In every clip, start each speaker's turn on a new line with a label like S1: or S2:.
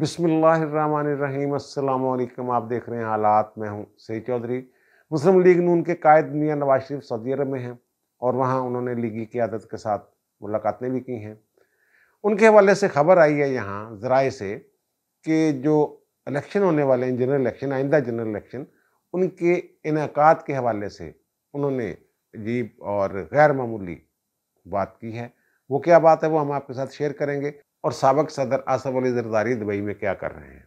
S1: बिसमीम अल्लाम आप देख रहे हैं हालात मैं हूँ सही चौधरी मुस्लिम लीग नून के कायद मियाँ नवाज शरीफ सऊदी अरब में हैं और वहाँ उन्होंने लीगी क्यादत के साथ मुलाकातें भी की हैं उनके हवाले से खबर आई है यहाँ ज़राए से कि जो इलेक्शन होने वाले हैं जनरल इलेक्शन आइंदा जनरल इलेक्शन उनके इनका के हवाले से उन्होंने अजीब और गैर मामूली बात की है वो क्या बात है वो हम आपके साथ शेयर करेंगे और सबक सदर आसफ अली जरदारी दुबई में क्या कर रहे हैं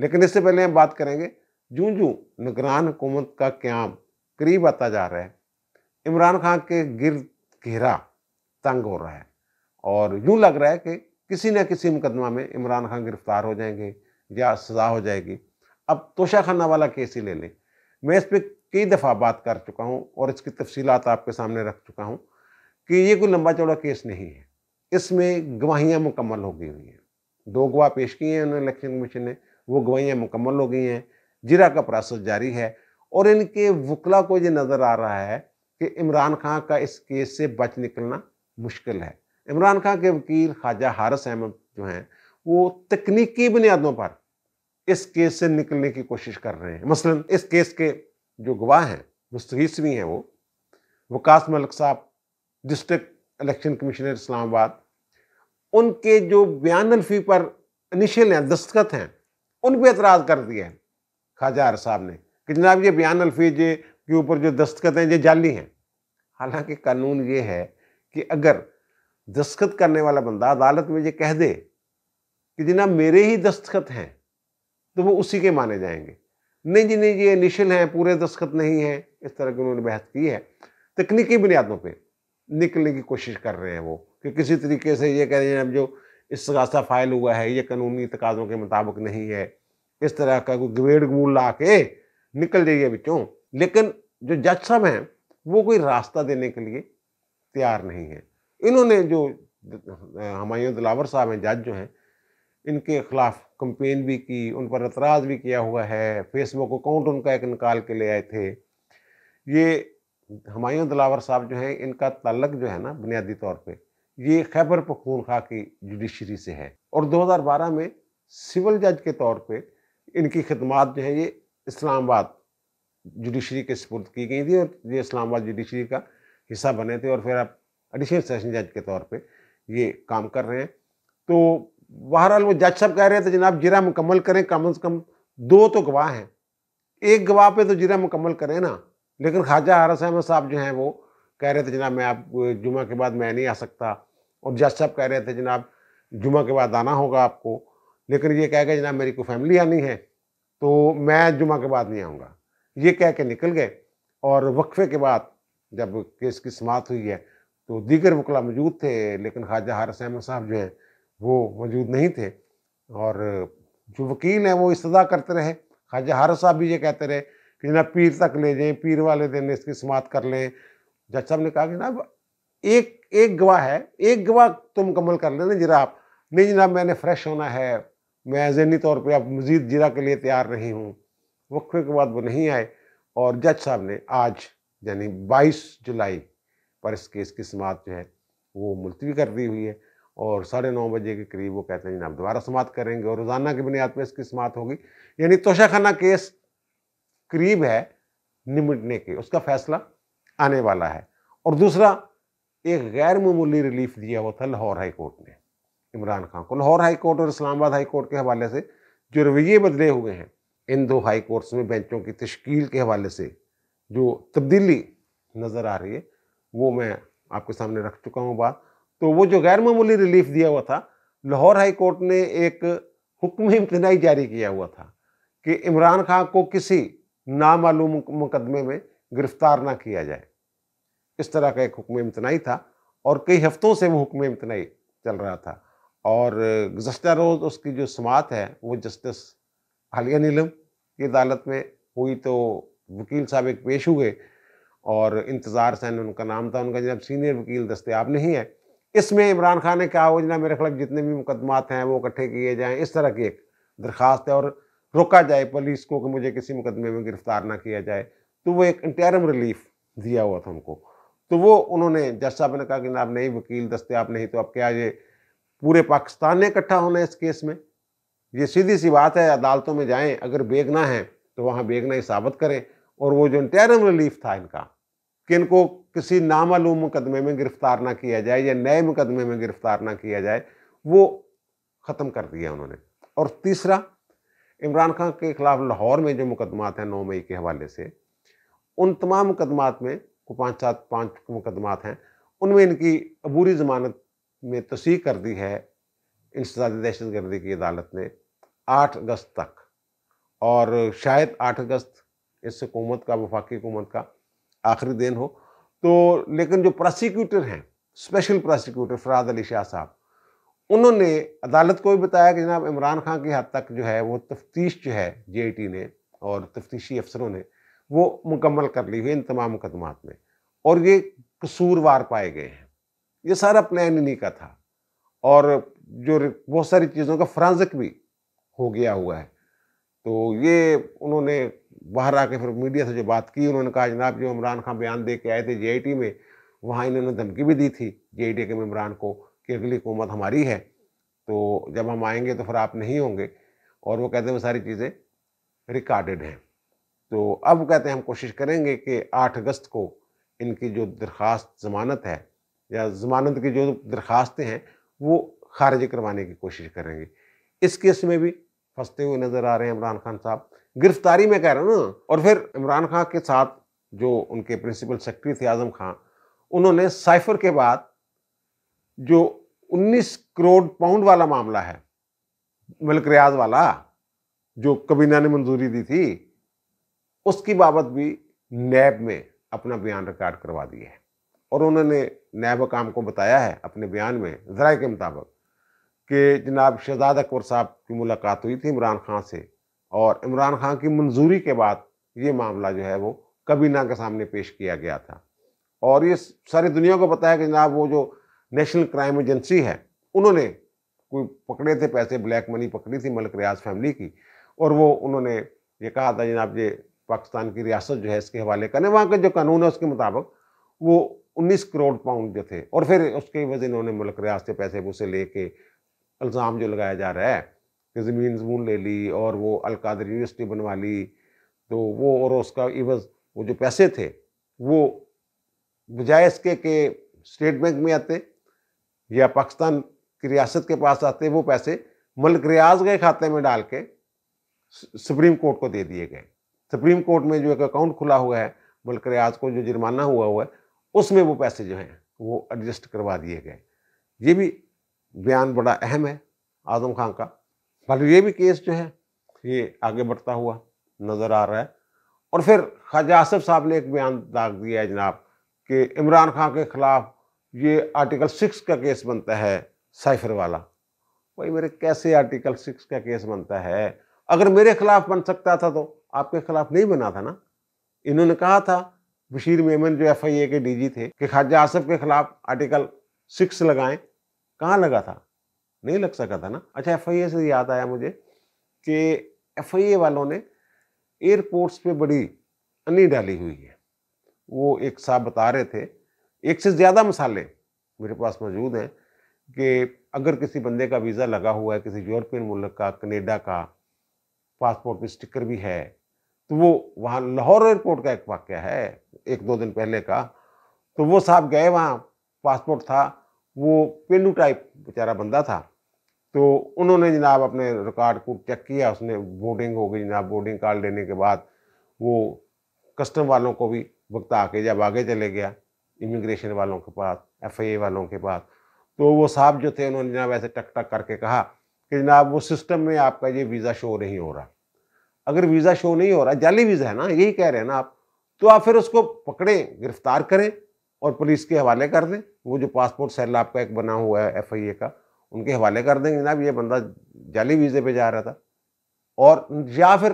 S1: लेकिन इससे पहले हम बात करेंगे जूँ जूँ निगरान हुकूमत का क्याम करीब आता जा रहा है इमरान खान के गिरद घेरा तंग हो रहा है और यूँ लग रहा है कि किसी न किसी मुकदमा में इमरान खान गिरफ्तार हो जाएंगे या सज़ा हो जाएगी अब तोशा खाना वाला केस ही ले लें मैं इस पर कई दफ़ा बात कर चुका हूँ और इसकी तफसीत आपके सामने रख चुका हूँ कि ये कोई लंबा चौड़ा केस नहीं है इसमें गवाहियाँ मुकम्मल हो गई हुई हैं दो गवाह पेश किए हैं उन्होंने इलेक्शन कमीशन ने वो गवाहियाँ मुकम्मल हो गई हैं जिरा का प्रोसेस जारी है और इनके वकला को ये नज़र आ रहा है कि इमरान खां का इस केस से बच निकलना मुश्किल है इमरान खां के वकील ख्वाजा हारस अहमद जो हैं वो तकनीकी बुनियादों पर इस केस से निकलने की कोशिश कर रहे हैं मसलन इस केस के जो गवाह हैं मुस्तगीस हैं वो वकास मलिक साहब डिस्ट्रिक्ट इलेक्शन कमिश्नर इस्लामाबाद उनके जो बयान अल्फी पर इनिशियल हैं दस्तखत हैं उन पर एतराज़ कर दिया है ख्वाजा आर साहब ने कि जनाब ये बयान अल्फी जे के ऊपर जो दस्तखत हैं ये जाली हैं हालांकि कानून ये है कि अगर दस्तखत करने वाला बंदा अदालत में ये कह दे कि जनाब मेरे ही दस्तखत हैं तो वो उसी के माने जाएंगे नहीं जी नहीं ये इनिशियल हैं पूरे दस्तखत नहीं हैं इस तरह की उन्होंने बहस की है तकनीकी बुनियादों पर निकलने की कोशिश कर रहे हैं वो कि किसी तरीके से ये कह रहे हैं अब जो इस रास्ता फाइल हुआ है ये कानूनी तकाजों के मुताबिक नहीं है इस तरह का कोई ग्रेड गमूल ला के निकल जाइए बच्चों लेकिन जो जज साहब हैं वो कोई रास्ता देने के लिए तैयार नहीं है इन्होंने जो हमारे दिलावर साहब हैं जज जो हैं इनके खिलाफ कंपेन भी की उन पर एतराज़ भी किया हुआ है फेसबुक अकाउंट उनका एक निकाल के ले आए थे ये हमायूं दिलावर साहब जो हैं इनका तल्लक जो है ना बुनियादी तौर पे ये खैबर पखूनखा की जुडिशरी से है और 2012 में सिविल जज के तौर पे इनकी खदमात जो है ये इस्लामाबाद जुडिशरी के सपुर्द की गई थी और ये इस्लामाबाद जुडिशरी का हिस्सा बने थे और फिर आप एडिशनल सेशन जज के तौर पर ये काम कर रहे हैं तो बहरहाल वो जज साहब कह रहे थे जनाब जिरा मुकम्मल करें कम अज़ कम दो तो गवाह हैं एक गवाह पे तो जिरा मुकम्मल करें ना लेकिन ख्वाजा हारस अहमद साहब जो हैं वो कह रहे थे जनाब मैं आप जुमा के बाद मैं नहीं आ सकता और जज साहब कह रहे थे जनाब जुमा के बाद आना होगा आपको लेकिन ये कह के जनाब मेरी को फैमिली आनी है तो मैं जुमा के बाद नहीं आऊँगा ये कह के निकल गए और वक्फे के बाद जब केस की समाप्त हुई है तो दीगर वकला मौजूद थे लेकिन ख्वाजा हारस अहमद साहब जो हैं वो मौजूद नहीं थे और जो वकील हैं वो इस्तः करते रहे ख्वाजा हारस साहब भी ये कहते रहे कि ना पीर तक ले जाएं पीर वाले दिन इसकी समाप्त कर लें जज साहब ने कहा कि ना एक एक गवाह है एक गवाह तो मुकम्मल कर लेना जरा आप नहीं जनाब मैंने फ्रेश होना है मैं जहनी तौर पर अब मज़ीद जरा के लिए तैयार नहीं हूँ वक्फे के बाद वो नहीं आए और जज साहब ने आज यानी बाईस जुलाई पर इस केस की समाप्त जो है वो मुलतवी कर दी हुई है और साढ़े नौ बजे के करीब वो कहते हैं जनाब दोबारा समाप्त करेंगे और रोज़ाना की बुनियाद पर इसकी समाप्त होगी यानी तोशाखाना केस करीब है निमटने के उसका फैसला आने वाला है और दूसरा एक गैर मामूली रिलीफ दिया हुआ था लाहौर हाई कोर्ट ने इमरान खान को लाहौर हाई कोर्ट और इस्लामाबाद हाई कोर्ट के हवाले से जो रवैये बदले हुए हैं इन दो हाई कोर्ट्स में बेंचों की तश्कील के हवाले से जो तब्दीली नज़र आ रही है वो मैं आपके सामने रख चुका हूँ बात तो वो जो गैर मामूली रिलीफ दिया हुआ था लाहौर हाई कोर्ट ने एक हुक्म इम्तनाई जारी किया हुआ था कि इमरान खान को किसी नामालूम मुकदमे में गिरफ्तार ना किया जाए इस तरह का एक हुक्म इम्तनाई था और कई हफ्तों से वो हुक्म इम्तनाई चल रहा था और गुजशत रोज़ उसकी जो समात है वो जस्टिस हालिया नीलम की अदालत में हुई तो वकील साहब एक पेश हुए और इंतज़ार सैन उनका नाम था उनका जनाब सीनियर वकील दस्तियाब नहीं है इसमें इमरान खान ने कहा वो जना मेरे खिलाफ जितने भी मुकदमात हैं वो इकट्ठे किए जाएँ इस तरह की एक दरख्वास्त है और रोका जाए पुलिस को कि मुझे किसी मुकदमे में गिरफ्तार ना किया जाए तो वो एक इंटरम रिलीफ दिया हुआ था उनको तो वो उन्होंने जज साहब ने कहा कि आप नहीं वकील दस्तियाब नहीं तो अब क्या ये पूरे पाकिस्तान ने इकट्ठा होना है इस केस में ये सीधी सी बात है अदालतों में जाएं अगर बेगना है तो वहाँ बेगना ही साबित करें और वो जो इंटरम रिलीफ था इनका कि इनको किसी नामालूम मुकदमे में गिरफ्तार ना किया जाए या नए मुकदमे में गिरफ्तार ना किया जाए वो ख़त्म कर दिया उन्होंने और तीसरा इमरान खान के खिलाफ लाहौर में जो मुकदमात हैं नौ मई के हवाले से उन तमाम मुकदमात में को पाँच सात पाँच मुकदमात हैं उनमें इनकी अबूरी ज़मानत में तसीह कर दी है इंसदादी दहशत गर्दी की अदालत ने आठ अगस्त तक और शायद आठ अगस्त इस हुकूमत का वफाकी हुकूमत का आखिरी दिन हो तो लेकिन जो प्रोसिक्यूटर हैं स्पेशल प्रोसिक्यूटर फराद अली शाह साहब उन्होंने अदालत को भी बताया कि जनाब इमरान खान की हद तक जो है वो तफ्तीश जो है जे ने और तफ्तीशी अफसरों ने वो मुकम्मल कर ली हुई इन तमाम मुकदमात में और ये कसूरवार पाए गए हैं ये सारा प्लान इन्हीं का था और जो बहुत सारी चीज़ों का फ्रांजिक भी हो गया हुआ है तो ये उन्होंने बाहर आके फिर मीडिया से जो बात की उन्होंने कहा जनाब जो इमरान खान बयान दे के आए थे जे में वहाँ इन्होंने धमकी भी दी थी जे के मेम्बरान को कि अगली हुकूमत हमारी है तो जब हम आएंगे तो फिर आप नहीं होंगे और वो कहते हैं वो सारी चीज़ें रिकॉर्डेड हैं तो अब कहते हैं हम कोशिश करेंगे कि 8 अगस्त को इनकी जो दरख्वास्त ज़मानत है या ज़मानत की जो दरख्वास्तें हैं वो खारिज करवाने की कोशिश करेंगे इस केस में भी फंसते हुए नज़र आ रहे हैं इमरान खान साहब गिरफ्तारी में कह रहे हैं ना और फिर इमरान खान के साथ जो उनके प्रिंसिपल सेक्रेटरी थे आज़म खान उन्होंने साइफर के बाद जो 19 करोड़ पाउंड वाला मामला है मलिक रियाज वाला जो कबीना ने मंजूरी दी थी उसकी बाबत भी नैब में अपना बयान रिकॉर्ड करवा दिया है और उन्होंने नैब काम को बताया है अपने बयान में जराए के मुताबिक कि जनाब शहजाद अकबर साहब की मुलाकात हुई थी इमरान खान से और इमरान खान की मंजूरी के बाद ये मामला जो है वो कबीना के सामने पेश किया गया था और ये सारी दुनिया को पता है कि जनाब वो जो नेशनल क्राइम एजेंसी है उन्होंने कोई पकड़े थे पैसे ब्लैक मनी पकड़ी थी मलिक रियाज फैमिली की और वो उन्होंने ये कहा था जनाब ये पाकिस्तान की रियासत जो है इसके हवाले करने वहाँ का जो कानून है उसके मुताबिक वो 19 करोड़ पाउंड जो थे और फिर उसके वजह इन्होंने मलिक रियाज से पैसे उसे ले के इल्ज़ाम जो लगाया जा रहा है कि ज़मीन जमून ले ली और वो अलकादर यूनिवर्सिटी बनवा ली तो वो और उसका इवज वो जो पैसे थे वो बजाय इसके के स्टेट बैंक में आते या पाकिस्तान की रियासत के पास आते वो पैसे मलक रियाज के खाते में डाल के सुप्रीम कोर्ट को दे दिए गए सुप्रीम कोर्ट में जो एक अकाउंट खुला हुआ है मलक रियाज को जो जुर्माना हुआ हुआ है उसमें वो पैसे जो हैं वो एडजस्ट करवा दिए गए ये भी बयान बड़ा अहम है आजम खान का पर ये भी केस जो है ये आगे बढ़ता हुआ नज़र आ रहा है और फिर ख्वाजा आसफ साहब ने एक बयान दाग दिया है जनाब कि इमरान खान के ख़िलाफ़ ये आर्टिकल सिक्स का केस बनता है साइफर वाला भाई मेरे कैसे आर्टिकल सिक्स का केस बनता है अगर मेरे खिलाफ बन सकता था तो आपके खिलाफ नहीं बना था ना इन्होंने कहा था बशीर मेमन जो एफ के डीजी थे कि ख्वाजा आसफ के खिलाफ आर्टिकल सिक्स लगाएं कहाँ लगा था नहीं लग सका था ना अच्छा एफ से याद आया मुझे कि एफ वालों ने एयरपोर्ट्स पे बड़ी अन्नी डाली हुई है वो एक साहब बता रहे थे एक से ज़्यादा मसाले मेरे पास मौजूद हैं कि अगर किसी बंदे का वीज़ा लगा हुआ है किसी यूरोपियन मुल्क का कनेडा का पासपोर्ट में स्टिकर भी है तो वो वहाँ लाहौर एयरपोर्ट का एक वाक़ है एक दो दिन पहले का तो वो साहब गए वहाँ पासपोर्ट था वो पेंडू टाइप बेचारा बंदा था तो उन्होंने जनाब अपने रिकॉर्ड को चेक किया उसने बोर्डिंग हो गई जनाब बोर्डिंग कार्ड लेने के बाद वो कस्टम वालों को भी वक्त के जब आगे चले गया इमिग्रेशन वालों के पास एफ वालों के पास तो वो साहब जो थे उन्होंने जनाब ऐसे टक टक करके कहा कि जनाब वो सिस्टम में आपका ये वीज़ा शो नहीं हो रहा अगर वीज़ा शो नहीं हो रहा जाली वीज़ा है ना यही कह रहे हैं ना आप तो आप फिर उसको पकड़ें गिरफ्तार करें और पुलिस के हवाले कर दें वो जो पासपोर्ट सेल आपका एक बना हुआ है एफ का उनके हवाले कर देंगे जनाब ये बंदा जाली वीज़े पर जा रहा था और या फिर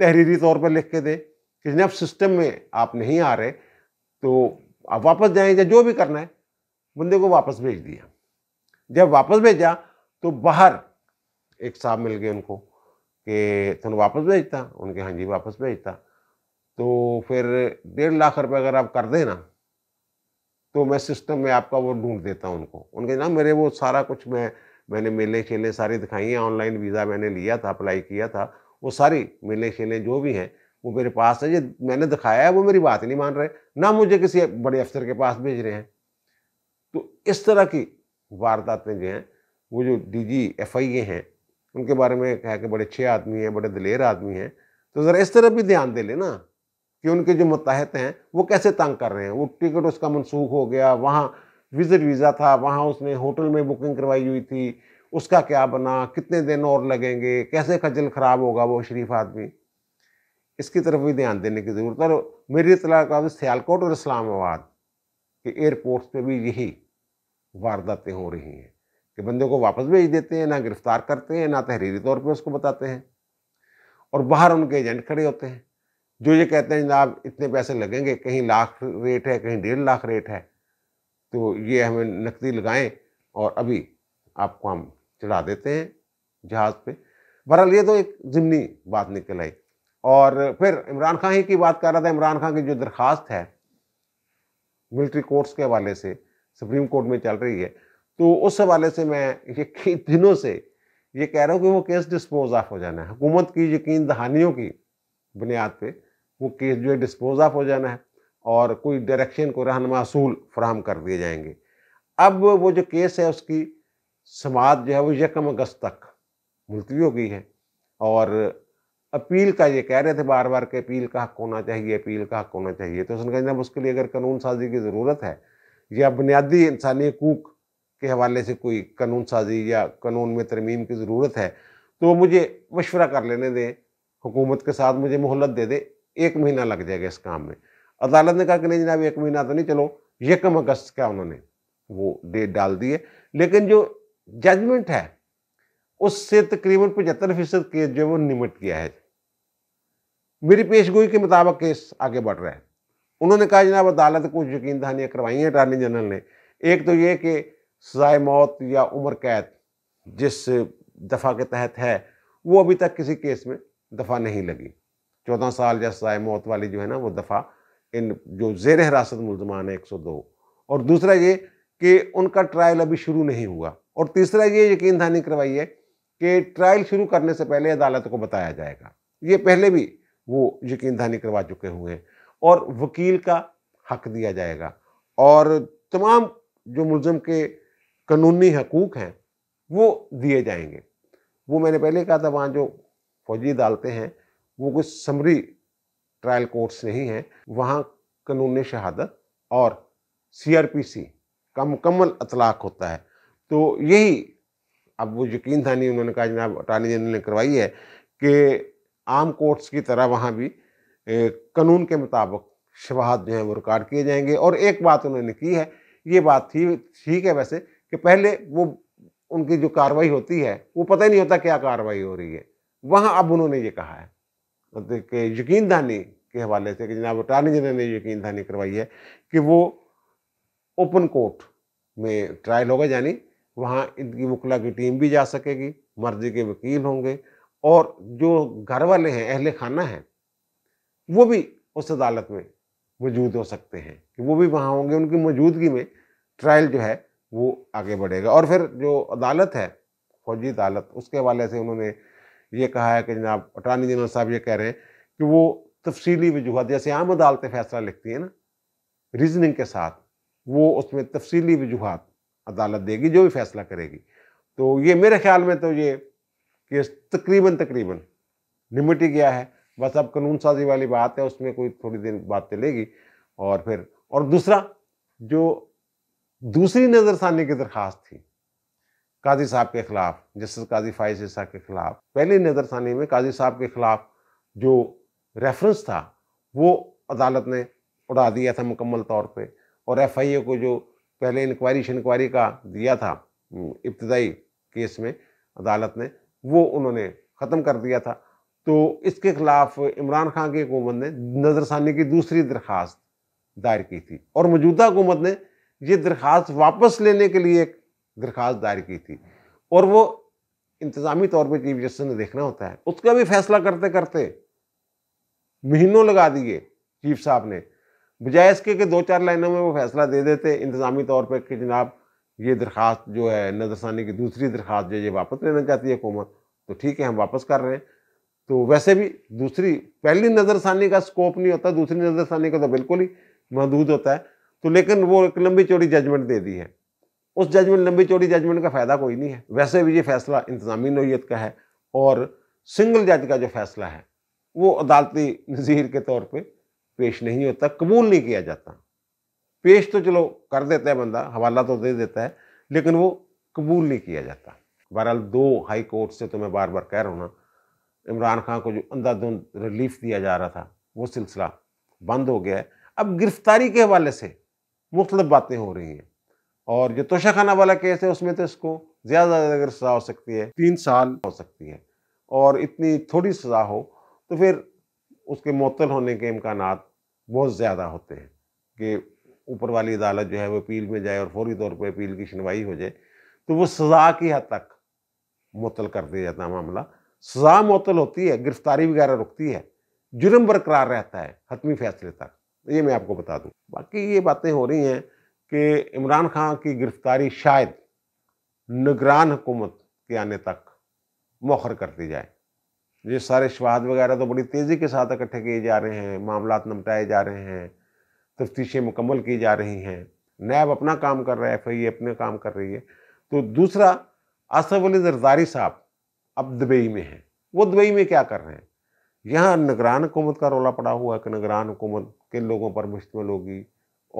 S1: तहरीरी तौर पर लिख के दें कि जनाब सिस्टम में आप नहीं आ रहे तो आप वापस जाएं या जो भी करना है बंदे को वापस भेज दिया जब वापस भेजा तो बाहर एक साहब मिल गए उनको कि तुम वापस भेजता उनके हाँ जी वापस भेजता तो फिर डेढ़ लाख रुपए अगर आप कर देना तो मैं सिस्टम में आपका वो ढूंढ देता हूँ उनको उनके ना मेरे वो सारा कुछ मैं मैंने मेले खेलें सारी दिखाई हैं ऑनलाइन वीज़ा मैंने लिया था अप्लाई किया था वो सारी मेले खेलें जो भी हैं वो मेरे पास है ये मैंने दिखाया है वो मेरी बात ही नहीं मान रहे ना मुझे किसी बड़े अफसर के पास भेज रहे हैं तो इस तरह की वारदातें जो हैं वो जो डी जी एफ आई ए हैं उनके बारे में कहा कि बड़े अच्छे आदमी हैं बड़े दलेर आदमी हैं तो ज़रा इस तरह भी ध्यान दे लेना कि उनके जो मुतहत हैं वो कैसे तंग कर रहे हैं वो टिकट उसका मनसूख हो गया वहाँ विजिट वीज़ा था वहाँ उसने होटल में बुकिंग करवाई हुई थी उसका क्या बना कितने दिन और लगेंगे कैसे खजल ख़राब होगा वो शरीफ आदमी इसकी तरफ भी ध्यान देने की ज़रूरत है और मेरी इतला का सियालकोट और इस्लामाबाद के एयरपोर्ट्स पे भी यही वारदातें हो रही हैं कि बंदे को वापस भेज देते हैं ना गिरफ्तार करते हैं ना तहरीरी तौर पर उसको बताते हैं और बाहर उनके एजेंट खड़े होते हैं जो ये कहते हैं जनाब इतने पैसे लगेंगे कहीं लाख रेट है कहीं डेढ़ लाख रेट है तो ये हमें नकदी लगाएं और अभी आपको हम चढ़ा देते हैं जहाज़ पे बहरहाल ये तो एक ज़िमनी बात निकल आई और फिर इमरान खान ही की बात कर रहा था इमरान खान की जो दरख्वास्त है मिलिट्री कोर्ट्स के हवाले से सुप्रीम कोर्ट में चल रही है तो उस हवाले से मैं ये दिनों से ये कह रहा हूँ कि वो केस डिस्पोज ऑफ हो जाना है हुकूमत की यकीन दहानियों की बुनियाद पर वो केस जो है डिस्पोज ऑफ हो जाना है और कोई डायरेक्शन को रहनमा असूल फ्राहम कर दिए जाएंगे अब वो जो केस है उसकी समात जो है वो यकम अगस्त तक मुलतवी हो गई है और अपील का ये कह रहे थे बार बार के अपील का हक होना चाहिए अपील का हक होना चाहिए तो उसने कहा उसके लिए अगर कानून साजी की ज़रूरत है या बुनियादी इंसानी हकूक के हवाले से कोई कानून साजी या कानून में तरमीम की ज़रूरत है तो मुझे मशवरा कर लेने दें हुकूमत के साथ मुझे मोहलत दे दें एक महीना लग जाएगा इस काम में अदालत ने कहा कि नहीं जनाब एक महीना तो नहीं चलो यकम अगस्त का उन्होंने वो डेट डाल दी है लेकिन जो जजमेंट है उससे तकरीबन पचहत्तर फीसद केस जो है वो निमट गया है मेरी पेशगोई के मुताबिक केस आगे बढ़ रहा है उन्होंने कहा जनाब अदालत कुछ यकीन दहानियाँ करवाई हैं अटारनी जनरल ने एक तो ये कि सजाए मौत या उम्र कैद जिस दफ़ा के तहत है वो अभी तक किसी केस में दफ़ा नहीं लगी चौदह साल या सजाए मौत वाली जो है ना वो दफ़ा इन जो जेर हिरासत मुलजमान है एक सौ दो और दूसरा ये कि उनका ट्रायल अभी शुरू नहीं हुआ और तीसरा ये यकीन दहानी करवाई है कि ट्रायल शुरू करने से पहले अदालत को बताया जाएगा ये पहले भी वो यकीन दहानी करवा चुके हुए हैं और वकील का हक दिया जाएगा और तमाम जो मुलम के कानूनी हकूक़ हैं वो दिए जाएंगे वो मैंने पहले कहा था वहाँ जो फौजी अदालतें हैं वो कुछ समरी ट्रायल कोर्ट्स नहीं हैं वहाँ कानून शहादत और सीआरपीसी का मुकम्मल अतलाक होता है तो यही अब वो यकीन था नहीं उन्होंने कहा जनाब अटॉर्नी जनरल ने करवाई है कि आम कोर्ट्स की तरह वहाँ भी कानून के मुताबिक शवाहत जो हैं वो रिकॉर्ड किए जाएंगे और एक बात उन्होंने की है ये बात थी ठीक है वैसे कि पहले वो उनकी जो कार्रवाई होती है वो पता ही नहीं होता क्या कार्रवाई हो रही है वहाँ अब उन्होंने ये कहा है मतलब कि यकीन दानी के हवाले से कि जनाब अटारनी जनरल ने यकीन दहानी करवाई है कि वो ओपन कोर्ट में ट्रायल होगा यानी वहाँ इनकी वकला की टीम भी जा सकेगी मर्जी के वकील होंगे और जो घर वाले हैं अहले खाना हैं वो भी उस अदालत में मौजूद हो सकते हैं कि वो भी वहाँ होंगे उनकी मौजूदगी में ट्रायल जो है वो आगे बढ़ेगा और फिर जो अदालत है फौजी अदालत उसके हवाले से उन्होंने ये कहा है कि जनाब अटानी जनरल साहब ये कह रहे हैं कि वो तफसीली वजूहत जैसे आम अदालतें फैसला लिखती हैं ना रीजनिंग के साथ वो उसमें तफसीली वजूहत अदालत देगी जो भी फैसला करेगी तो ये मेरे ख्याल में तो ये केस तकरीबन तकरीबन निमट ही गया है बस अब कानून साजी वाली बात है उसमें कोई थोड़ी देर बात चलेगी और फिर और दूसरा जो दूसरी नज़रसानी की दरख्वास्त थी काजी साहब के ख़िलाफ़ जस्टिस काजी फाइज हिस्सा के ख़िलाफ़ पहली नज़रसानी में काजी साहब के ख़िलाफ़ जो रेफरेंस था वो अदालत ने उड़ा दिया था मुकम्मल तौर पे और एफ आई ए को जो पहले इंक्वायरी शनक्वायरी का दिया था इब्तदाई केस में अदालत ने वो उन्होंने ख़त्म कर दिया था तो इसके खिलाफ इमरान खान की हुकूमत ने नज़रसानी की दूसरी दरख्वास्त दायर की थी और मौजूदा हुकूमत ने ये दरख्वास्त वापस लेने के लिए एक दरख्वास्त दायर की थी और वो इंतज़ामी तौर पर चीफ जस्टिस ने देखना होता है उसका भी फैसला करते करते महीनों लगा दिए चीफ साहब ने बजाय इसके कि दो चार लाइनों में वो फैसला दे देते इंतज़ामी तौर पर कि जनाब ये दरख्वास्त जो है नजरसानी की दूसरी दरख्वास्त जो ये वापस लेना चाहती है हुकूमत तो ठीक है हम वापस कर रहे हैं तो वैसे भी दूसरी पहली नज़रसानी का स्कोप नहीं होता दूसरी नज़रसानी का तो बिल्कुल ही महदूद होता है तो लेकिन वो एक लंबी चौड़ी जजमेंट दे दी है उस जजमेंट लंबी चौड़ी जजमेंट का फ़ायदा कोई नहीं है वैसे भी ये फैसला इंतजामी नोयत का है और सिंगल जज का जो फैसला है वो अदालती नज़ीर के तौर पर पे पेश नहीं होता कबूल नहीं किया जाता पेश तो चलो कर देता है बंदा हवाला तो दे देता है लेकिन वो कबूल नहीं किया जाता बहरहाल दो हाई कोर्ट से तो मैं बार बार कह रहा हूँ ना इमरान खान को जो अंधाधुंध रिलीफ दिया जा रहा था वो सिलसिला बंद हो गया है अब गिरफ्तारी के हवाले से मुख्तलिफ बातें हो रही हैं और जो तोशाखाना वाला केस है उसमें तो इसको ज़्यादा ज़्यादा सज़ा हो सकती है तीन साल हो सकती है और इतनी थोड़ी सज़ा हो तो फिर उसके मअतल होने के इम्कान बहुत ज़्यादा होते हैं कि ऊपर वाली अदालत जो है वो अपील में जाए और फौरी तौर पर अपील की सुनवाई हो जाए तो वो सज़ा की हद तक मुतल कर दिया जाता है मामला सज़ा मुतल होती है गिरफ्तारी वगैरह रुकती है जुर्म बरकरार रहता है हतमी फैसले तक ये मैं आपको बता दूँ बाकी ये बातें हो रही हैं कि इमरान खान की गिरफ्तारी शायद निगरान हुकूमत के आने तक मौखर कर दी जाए ये सारे शवाद वगैरह तो बड़ी तेज़ी के साथ इकट्ठे किए जा रहे हैं मामला निपटाए जा रहे हैं तफ्तीशें मुकम्मल की जा रही हैं नैब अपना काम कर रहा है एफ आई ए अपने काम कर रही है तो दूसरा आसफ अली जरदारी साहब अब दुबई में हैं वो दुबई में क्या कर रहे हैं यहाँ निगरान हुकूमत का रोला पड़ा हुआ है कि निगरान हुकूमत के लोगों पर मुश्तमल होगी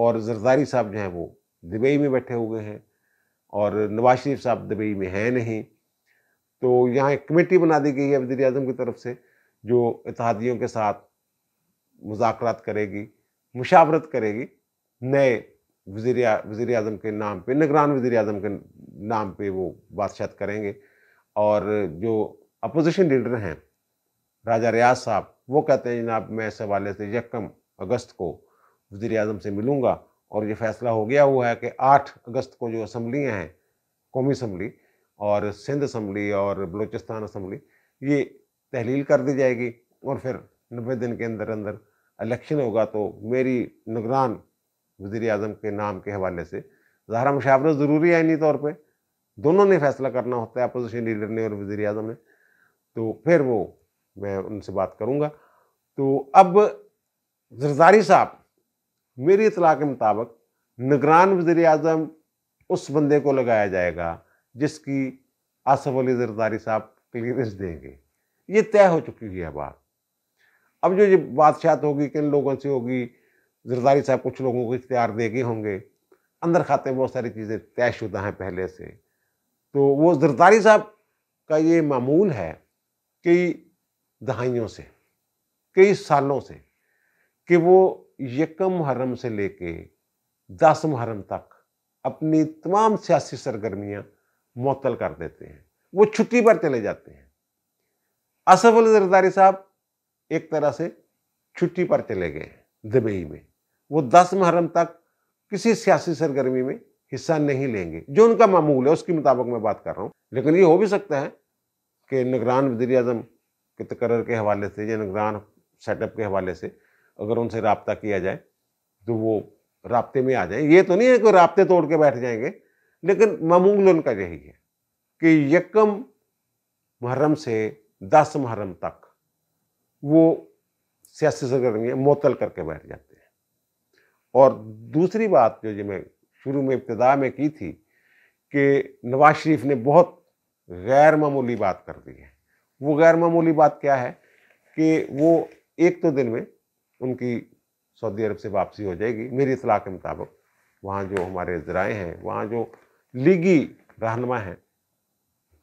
S1: और जरदारी साहब जो हैं वो दुबई में बैठे हुए हैं और नवाज शरीफ साहब दुबई में हैं नहीं तो यहाँ एक कमेटी बना दी गई है वजी अजम की तरफ से जो इतिहादियों के साथ मुजाकर करेगी मुशावरत करेगी नए वजीर वज़ी अजम के नाम पे निगरान वज़ी अजम के नाम पे वो बादशाह करेंगे और जो अपोजिशन लीडर हैं राजा रियाज साहब वो कहते हैं जनाब मैं इस हवाले से यकम अगस्त को वज़ी अजम से मिलूँगा और ये फैसला हो गया हुआ है कि आठ अगस्त को जो असम्बलियाँ हैं कौमी असम्बली और सिंध असम्बली और बलूचिस्तान असम्बली ये तहलील कर दी जाएगी और फिर नब्बे दिन के अंदर अंदर इलेक्शन होगा तो मेरी निगरान वजीर अजम के नाम के हवाले से ज़ाहरा मुशावर ज़रूरी है आइनी तौर पर दोनों ने फैसला करना होता है अपोजिशन लीडर ने और वजीर अजम ने तो फिर वो मैं उनसे बात करूँगा तो अब जरदारी साहब मेरी इतला के मुताबिक निगरान वजीर अजम उस बंदे को लगाया जाएगा जिसकी आसफ अली जरदारी साहब क्लियरेंस देंगे ये तय हो चुकी है बात अब जो ये बादशाह होगी किन लोगों से होगी जरदारी साहब कुछ लोगों को इख्तियार देगी होंगे अंदर खाते बहुत सारी चीज़ें तयशुदा हैं पहले से तो वो जरदारी साहब का ये मामूल है कई दहाइयों से कई सालों से कि वो यकम मुहर्रम से लेके दस मुहर्रम तक अपनी तमाम सियासी सरगर्मियाँ मअतल कर देते हैं वो छुट्टी पर चले जाते हैं असफ अली जरदारी साहब एक तरह से छुट्टी पर चले गए दुबई में वो दस मुहर्रम तक किसी सियासी सरगर्मी में हिस्सा नहीं लेंगे जो उनका मामूल है उसके मुताबिक मैं बात कर रहा हूँ लेकिन ये हो भी सकता है कि निगरान वजी अजम के तकर के हवाले से या निगरान सेटअप के हवाले से अगर उनसे रबता किया जाए तो वो रबते में आ जाए ये तो नहीं है कि रबते तोड़ के बैठ जाएंगे लेकिन मामूल उनका यही है कि यकम मुहर्रम से दस मुहर्रम तक वो सियासी सरगर्मी मअतल करके बैठ जाते हैं और दूसरी बात जो जो मैं शुरू में इब्तदा में की थी कि नवाज शरीफ ने बहुत गैर मामूली बात कर दी है वो गैर मामूली बात क्या है कि वो एक तो दिन में उनकी सऊदी अरब से वापसी हो जाएगी मेरी इतला के मुताबिक वहाँ जो हमारे ज़राए हैं वहाँ जो लीगी रहनमा हैं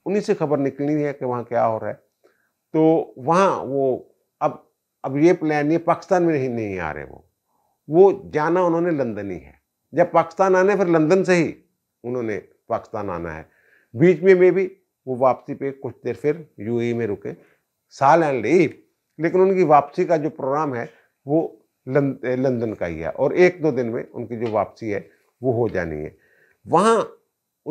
S1: उन्हीं से खबर निकलनी है कि वहाँ क्या हो रहा है तो वहाँ वो अब ये प्लान ये पाकिस्तान में नहीं नहीं आ रहे वो वो जाना उन्होंने लंदन ही है जब पाकिस्तान आना है फिर लंदन से ही उन्होंने पाकिस्तान आना है बीच में में भी वो वापसी पे कुछ देर फिर यू e में रुके साल एंड लीव लेकिन उनकी वापसी का जो प्रोग्राम है वो लंदन का ही है और एक दो दिन में उनकी जो वापसी है वो हो जानी है वहाँ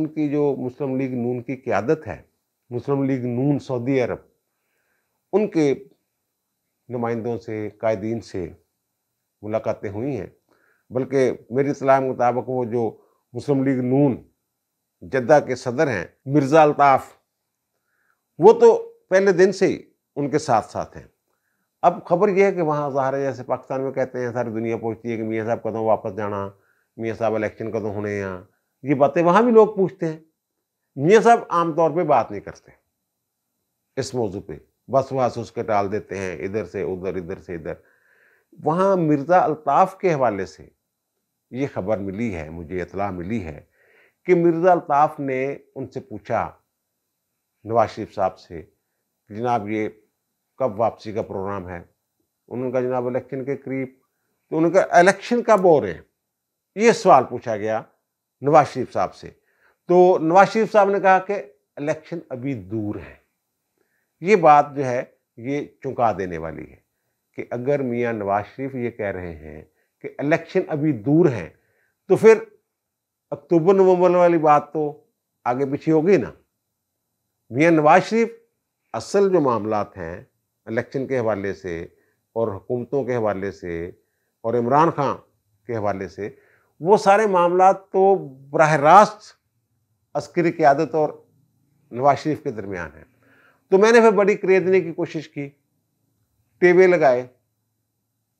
S1: उनकी जो मुस्लिम लीग नून की क्यादत है मुस्लिम लीग नून सऊदी अरब उनके नुमाइंदों से कायदीन से मुलाकातें हुई हैं बल्कि मेरी इतला के मुताबिक वो जो मुस्लिम लीग नून जद्दा के सदर हैं मिर्ज़ा अल्ताफ़ वो तो पहले दिन से ही उनके साथ साथ हैं अब खबर यह है कि वहाँ ज़ाहिर जैसे पाकिस्तान में कहते हैं सारी दुनिया पूछती है कि मियाँ साहब कदम वापस जाना मियाँ साहब इलेक्शन कदम होने यहाँ ये बातें वहाँ भी लोग पूछते हैं मियाँ साहब आमतौर पर बात नहीं करते इस मौजू पर बस वास उसके टाल देते हैं इधर से उधर इधर से इधर वहाँ मिर्ज़ा अल्ताफ़ के हवाले से ये खबर मिली है मुझे इतला मिली है कि मिर्ज़ा अल्ताफ़ ने उनसे पूछा नवाज शरीफ साहब से जनाब ये कब वापसी का प्रोग्राम है उन्होंने कहा जनाब इलेक्शन के करीब तो उन्होंने कहा इलेक्शन कब हो रहे हैं ये सवाल पूछा गया नवाज शरीफ साहब से तो नवाज शरीफ साहब ने कहा कि इलेक्शन अभी दूर है ये बात जो है ये चुका देने वाली है कि अगर मियाँ नवाज शरीफ ये कह रहे हैं कि इलेक्शन अभी दूर हैं तो फिर अक्टूबर नवंबर वाली बात तो आगे पीछे होगी ना मियाँ नवाज शरीफ असल जो मामला हैं इलेक्शन के हवाले से और हुकूमतों के हवाले से और इमरान खान के हवाले से वो सारे मामला तो बरह रास्त अस्करी क्यादत और नवाज शरीफ के दरमियान हैं तो मैंने फिर बड़ी खरीदने की कोशिश की टेबे लगाए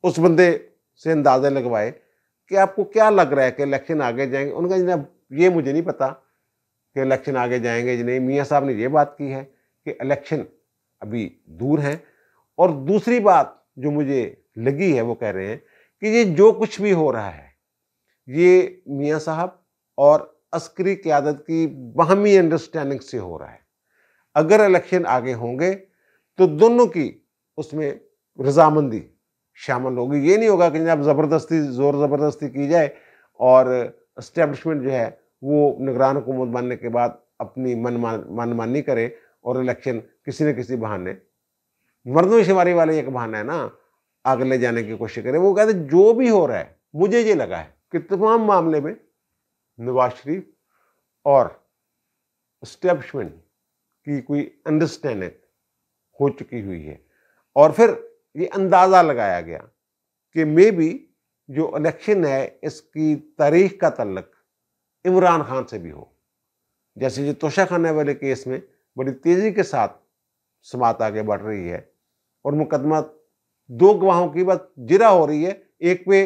S1: उस बंदे से अंदाजे लगवाए कि आपको क्या लग रहा है कि इलेक्शन आगे जाएंगे उनका जनाब ये मुझे नहीं पता कि इलेक्शन आगे जाएंगे जी नहीं मियाँ साहब ने ये बात की है कि इलेक्शन अभी दूर हैं और दूसरी बात जो मुझे लगी है वो कह रहे हैं कि ये जो कुछ भी हो रहा है ये मियाँ साहब और अस्करी क्यादत की बहमी अंडरस्टैंडिंग से हो रहा है अगर इलेक्शन आगे होंगे तो दोनों की उसमें रजामंदी शामिल होगी ये नहीं होगा कि जब ज़बरदस्ती ज़ोर ज़बरदस्ती की जाए और इस्टेब्लिशमेंट जो है वो निगरान हुकूमत बनने के बाद अपनी मन मनमानी करे और इलेक्शन किसी न किसी बहाने मर्दों शुमारी वाले एक बहाना है ना आगे ले जाने की कोशिश करें वो कहते जो भी हो रहा है मुझे ये लगा है कि तमाम मामले में नवाज शरीफ और इस्टेब्लिशमेंट की कोई अंडरस्टैंडिंग हो चुकी हुई है और फिर ये अंदाज़ा लगाया गया कि मे बी जो इलेक्शन है इसकी तारीख का तल्लक इमरान खान से भी हो जैसे जो तोशा खाने वाले केस में बड़ी तेज़ी के साथ समात आगे बढ़ रही है और मुकदमा दो गवाहों की बात जिरा हो रही है एक पे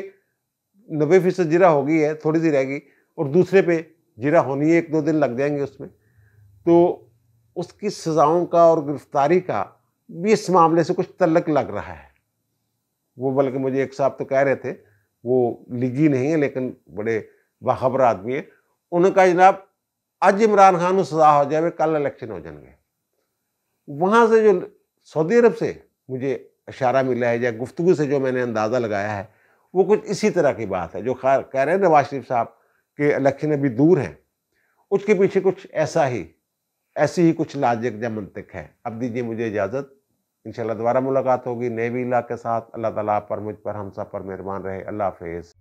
S1: नब्बे फीसद जिरा हो गई है थोड़ी सी रहेगी और दूसरे पे जिरा होनी है एक दो दिन लग जाएंगे उसमें तो उसकी सज़ाओं का और गिरफ्तारी का भी इस मामले से कुछ तलक लग रहा है वो बल्कि मुझे एक साहब तो कह रहे थे वो लीगी नहीं है लेकिन बड़े बाखबर आदमी है उन्होंने कहा जनाब आज इमरान खान सजा हो जाए कल इलेक्शन हो जाएंगे वहाँ से जो सऊदी अरब से मुझे इशारा मिला है या गुफ्तु से जो मैंने अंदाज़ा लगाया है वो कुछ इसी तरह की बात है जो खैर कह रहे हैं नवाज शरीफ साहब के इलेक्शन अभी दूर हैं उसके पीछे कुछ ऐसा ही ऐसी ही कुछ लाजिक या मंतिक है अब दीजिए मुझे इजाज़त इंशाल्लाह दोबारा मुलाकात होगी नए वीला के साथ अल्लाह ताला पर मुझ पर हम सब पर मेहरबान रहे अल्लाह हाफिज़